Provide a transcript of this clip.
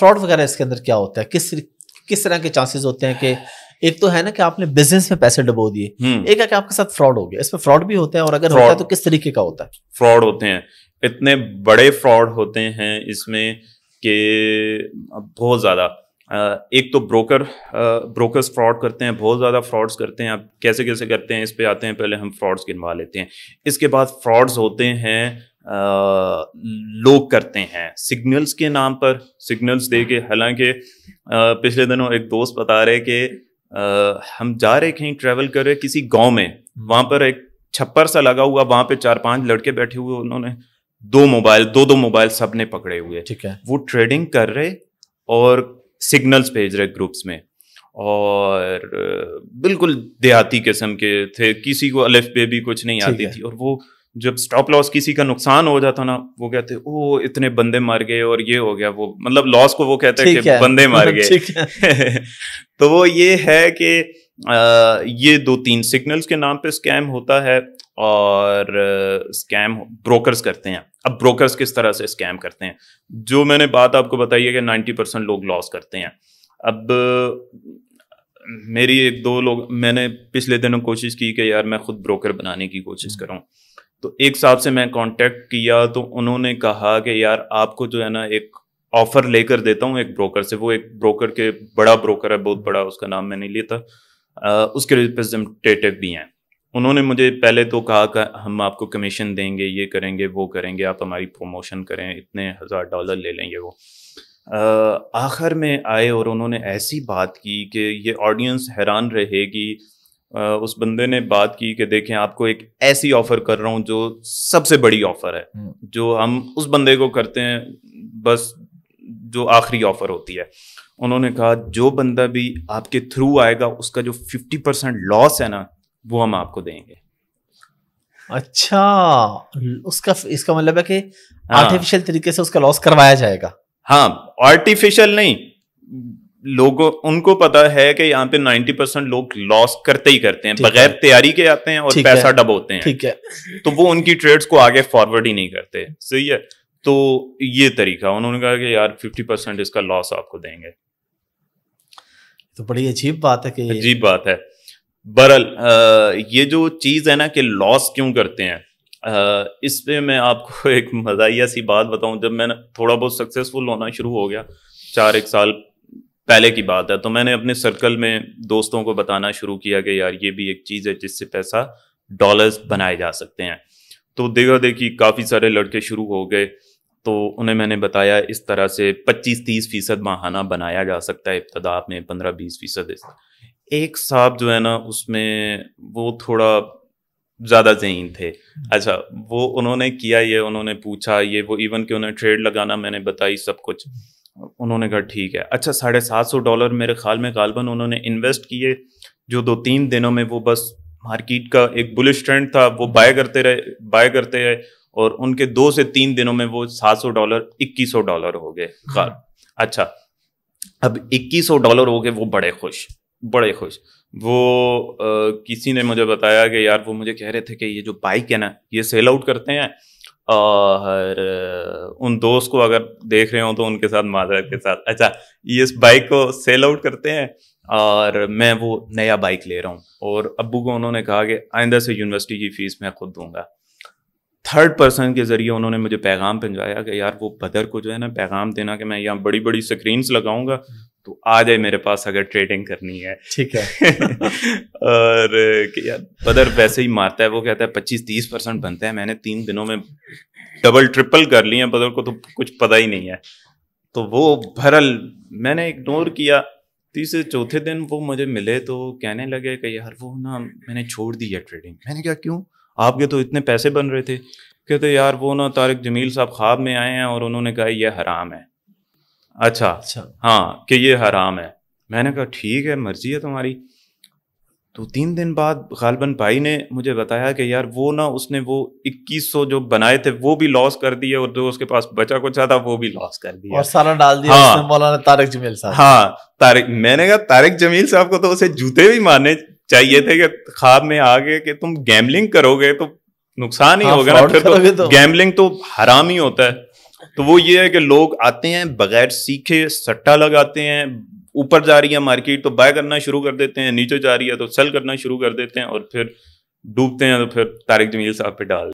Fraud वगैरह इसके अंदर क्या होता है किस किस तरह के चांसेस होते हैं कि एक तो है ना कि आपने बिजनेस में पैसे डबो दिए हम्म। एक है कि आपके साथ फ्रॉड हो गया इसमें फ्रॉड भी होते हैं और अगर होता है तो किस तरीके का होता है फ्रॉड होते हैं इतने बड़े फ्रॉड होते हैं इसमें कि बहुत ज़्यादा एक तो ब्रोकर ब्रोकर्स फ्रॉड करते हैं बहुत ज़्यादा फ्रॉड्स करते हैं आप कैसे कैसे करते हैं इस पे आते हैं पहले हम फ्रॉड्स गिनवा लेते हैं इसके बाद फ्रॉड्स होते हैं लोग करते हैं सिग्नल्स के नाम पर सिग्नल्स दे के हालांकि पिछले दिनों एक दोस्त बता रहे कि हम जा रहे कहीं ट्रेवल कर रहे किसी गांव में वहां पर एक छप्पर सा लगा हुआ वहां पे चार पांच लड़के बैठे हुए उन्होंने दो मोबाइल दो दो मोबाइल सबने पकड़े हुए ठीक है वो ट्रेडिंग कर रहे और सिग्नल्स भेज रहे ग्रुप्स में और बिल्कुल देहाती किस्म के थे किसी को अलिफ पे भी कुछ नहीं आती थी और वो जब स्टॉप लॉस किसी का नुकसान हो जाता ना वो कहते ओ इतने बंदे मार गए और ये हो गया वो मतलब लॉस को वो कहते हैं कि है। बंदे मार गए तो वो ये है कि ये दो तीन सिग्नल्स के नाम पे स्कैम होता है और स्कैम ब्रोकर्स करते हैं अब ब्रोकर्स किस तरह से स्कैम करते हैं जो मैंने बात आपको बताई है कि नाइन्टी परसेंट लोग लॉस करते हैं अब मेरी एक दो लोग मैंने पिछले दिनों कोशिश की कि यार मैं खुद ब्रोकर बनाने की कोशिश हम्म। करूं तो एक साहब से मैं कांटेक्ट किया तो उन्होंने कहा कि यार आपको जो है ना एक ऑफर लेकर देता हूँ एक ब्रोकर से वो एक ब्रोकर के बड़ा ब्रोकर है बहुत बड़ा उसका नाम मैंने लिया था आ, उसके रिप्रेजेंटेटिव भी हैं उन्होंने मुझे पहले तो कहा कि हम आपको कमीशन देंगे ये करेंगे वो करेंगे आप हमारी प्रमोशन करें इतने हज़ार डॉलर ले लेंगे वो आखिर में आए और उन्होंने ऐसी बात की कि ये ऑडियंस हैरान रहेगी उस बंदे ने बात की कि देखें आपको एक ऐसी ऑफर कर रहा हूं जो सबसे बड़ी ऑफर है हम्म। जो हम उस बंदे को करते हैं बस जो आखिरी ऑफर होती है उन्होंने कहा जो बंदा भी आपके थ्रू आएगा उसका जो फिफ्टी परसेंट लॉस है ना वो हम आपको देंगे अच्छा उसका इसका मतलब है कि आर्टिफिशियल हाँ। तरीके से उसका लॉस करवाया जाएगा हाँ आर्टिफिशियल नहीं लोगों उनको पता है कि यहाँ पे 90 परसेंट लोग लॉस करते ही करते हैं बगैर तैयारी के आते हैं और पैसा डब होते हैं ठीक है तो वो उनकी ट्रेड्स को आगे फॉरवर्ड ही नहीं करते सही है तो ये तरीका उन्होंने कहा कि यार 50 परसेंट इसका लॉस आपको देंगे तो बड़ी अजीब बात है कि अजीब बात है बरल ये जो चीज है ना कि लॉस क्यों करते हैं इस पर मैं आपको एक मजाइया सी बात बताऊं जब मैं थोड़ा बहुत सक्सेसफुल होना शुरू हो गया चार एक साल पहले की बात है तो मैंने अपने सर्कल में दोस्तों को बताना शुरू किया कि यार ये भी एक चीज़ है जिससे पैसा डॉलर्स बनाए जा सकते हैं तो देखा देखी काफ़ी सारे लड़के शुरू हो गए तो उन्हें मैंने बताया इस तरह से 25-30 फीसद माहाना बनाया जा सकता है इब्तदा में 15-20 फीसद एक साहब जो है ना उसमें वो थोड़ा ज़्यादा जहीन थे अच्छा वो उन्होंने किया ये उन्होंने पूछा ये वो इवन कि उन्हें ट्रेड लगाना मैंने बताई सब कुछ उन्होंने कहा ठीक है अच्छा साढ़े सात सौ डॉलर मेरे ख्याल में गालबन उन्होंने इन्वेस्ट किए जो दो तीन दिनों में वो बस मार्केट का एक बुलिश ट्रेंड था वो बाय करते रहे बाय करते रहे और उनके दो से तीन दिनों में वो सात सौ डॉलर इक्कीस सौ डॉलर हो गए हाँ। हाँ। अच्छा अब इक्कीस सौ डॉलर हो गए वो बड़े खुश बड़े खुश वो आ, किसी ने मुझे बताया कि यार वो मुझे कह रहे थे कि ये जो बाइक है ना ये सेल आउट करते हैं और उन दोस्त को अगर देख रहे हो तो उनके साथ माजरत के साथ अच्छा ये इस बाइक को सेल आउट करते हैं और मैं वो नया बाइक ले रहा हूँ और अबू को उन्होंने कहा कि आइंदा से यूनिवर्सिटी की फ़ीस मैं खुद दूंगा थर्ड पर्सन के ज़रिए उन्होंने मुझे पैगाम पहुँचाया कि यार वो बदर को जो है ना पैगाम देना कि मैं यहाँ बड़ी बड़ी स्क्रीन लगाऊंगा तो आ जाए मेरे पास अगर ट्रेडिंग करनी है ठीक है और कि यार बदर वैसे ही मारता है वो कहता है पच्चीस तीस परसेंट बनते हैं मैंने तीन दिनों में डबल ट्रिपल कर लिया हैं बदर को तो कुछ पता ही नहीं है तो वो भरल मैंने इग्नोर किया तीसरे चौथे दिन वो मुझे मिले तो कहने लगे कि यार वो ना मैंने छोड़ दी है ट्रेडिंग मैंने क्या क्यों आपके तो इतने पैसे बन रहे थे कहते यार वो ना तारक जमील साहब ख्वाब में आए हैं और उन्होंने कहा ये हराम है अच्छा अच्छा हाँ कि ये हराम है मैंने कहा ठीक है मर्जी है तुम्हारी तो तीन दिन बाद गालबन भाई ने मुझे बताया कि यार वो ना उसने वो 2100 जो बनाए थे वो भी लॉस कर दिए और जो उसके पास बचा कुछ था वो भी लॉस कर दिया और सारा डाल दिया हाँ, मौलाना तारिक जमील साहब हाँ तारिक मैंने कहा तारिक जमील साहब को तो उसे जूते भी मारने चाहिए थे कि ख्वाब में आ गए कि तुम गैमलिंग करोगे तो नुकसान ही हाँ, होगा ना तो गैमलिंग तो।, तो हराम ही होता है तो वो ये है कि लोग आते हैं बगैर सीखे सट्टा लगाते हैं ऊपर जा रही है मार्केट तो बाय करना शुरू कर देते हैं नीचे जा रही है तो सेल करना शुरू कर देते हैं और फिर डूबते हैं तो फिर तारिक जमील साहब पे डाल